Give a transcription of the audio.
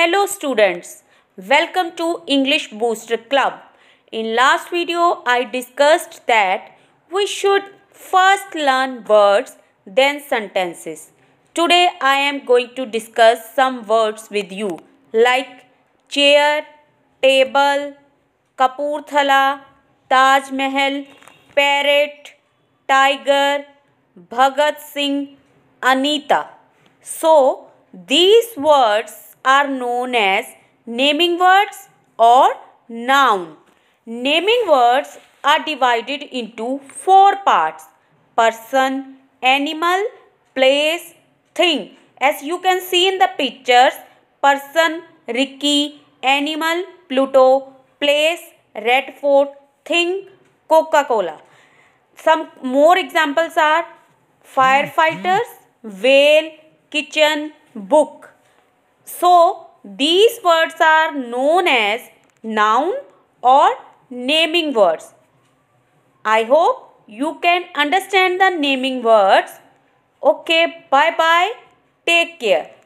Hello students, welcome to English Booster Club. In last video, I discussed that we should first learn words, then sentences. Today, I am going to discuss some words with you like chair, table, Kapurthala, Taj Mahal, parrot, tiger, Bhagat Singh, Anita. So, these words are known as naming words or noun. Naming words are divided into four parts person, animal, place, thing. As you can see in the pictures, person, Ricky, animal, Pluto, place, Red Fort, thing, Coca-Cola. Some more examples are firefighters, whale, kitchen, book. So, these words are known as noun or naming words. I hope you can understand the naming words. Okay, bye bye. Take care.